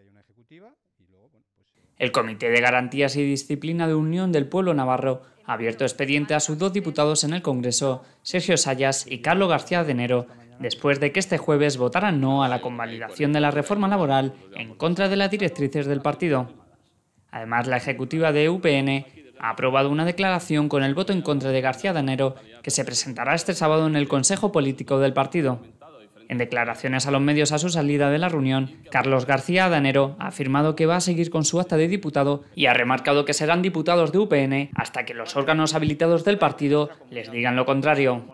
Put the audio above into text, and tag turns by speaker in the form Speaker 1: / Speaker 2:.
Speaker 1: Pues, eh, el Comité de Garantías y Disciplina de Unión del Pueblo Navarro ha abierto expediente a sus dos diputados en el Congreso, Sergio Sayas y Carlos García de Enero, después de que este jueves votaran no a la convalidación de la reforma laboral en contra de las directrices del partido. Además, la ejecutiva de UPN ha aprobado una declaración con el voto en contra de García de Enero, que se presentará este sábado en el Consejo Político del partido. En declaraciones a los medios a su salida de la reunión, Carlos García Danero ha afirmado que va a seguir con su acta de diputado y ha remarcado que serán diputados de UPN hasta que los órganos habilitados del partido les digan lo contrario.